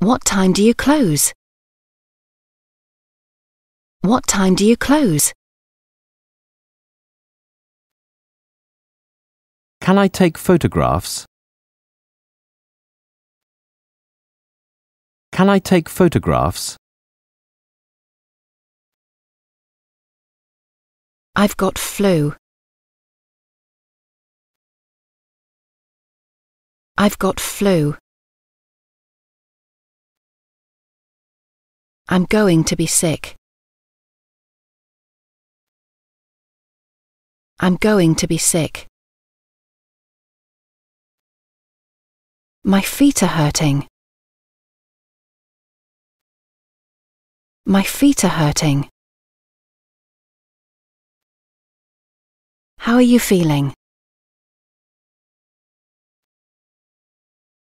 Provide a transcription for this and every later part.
What time do you close? What time do you close? Can I take photographs? Can I take photographs? I've got flu. I've got flu. I'm going to be sick. I'm going to be sick. My feet are hurting. My feet are hurting. How are you feeling?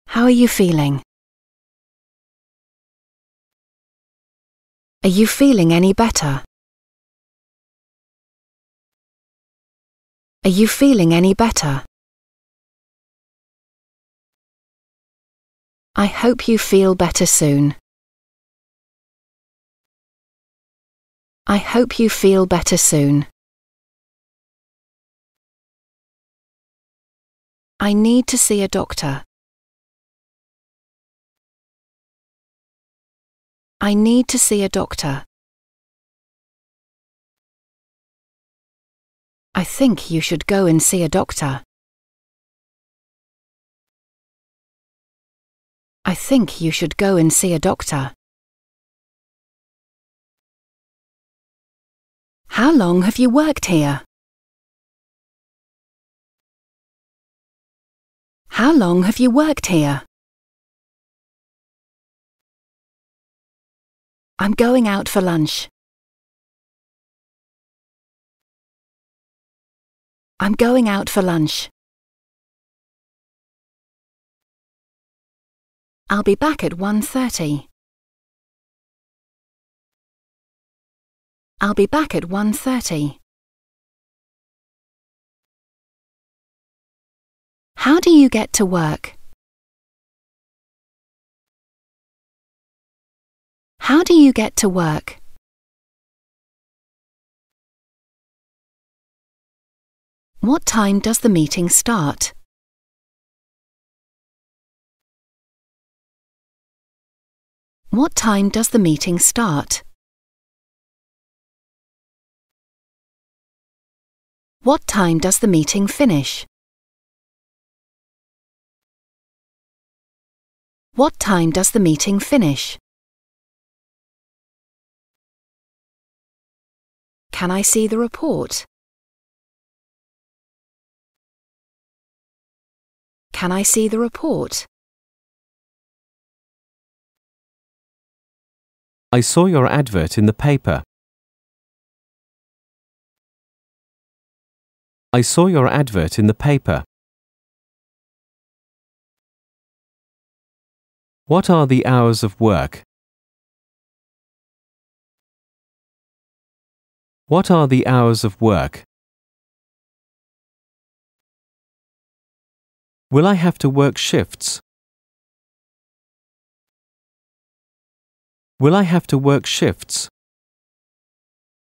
How are you feeling? Are you feeling any better? Are you feeling any better? I hope you feel better soon. I hope you feel better soon. I need to see a doctor. I need to see a doctor. I think you should go and see a doctor. I think you should go and see a doctor. How long have you worked here? How long have you worked here? I'm going out for lunch. I'm going out for lunch. I'll be back at 1.30. I'll be back at 1.30. How do you get to work? How do you get to work? What time does the meeting start? What time does the meeting start? What time does the meeting finish? What time does the meeting finish? Can I see the report? Can I see the report? I saw your advert in the paper. I saw your advert in the paper. What are the hours of work? What are the hours of work? Will I have to work shifts? Will I have to work shifts?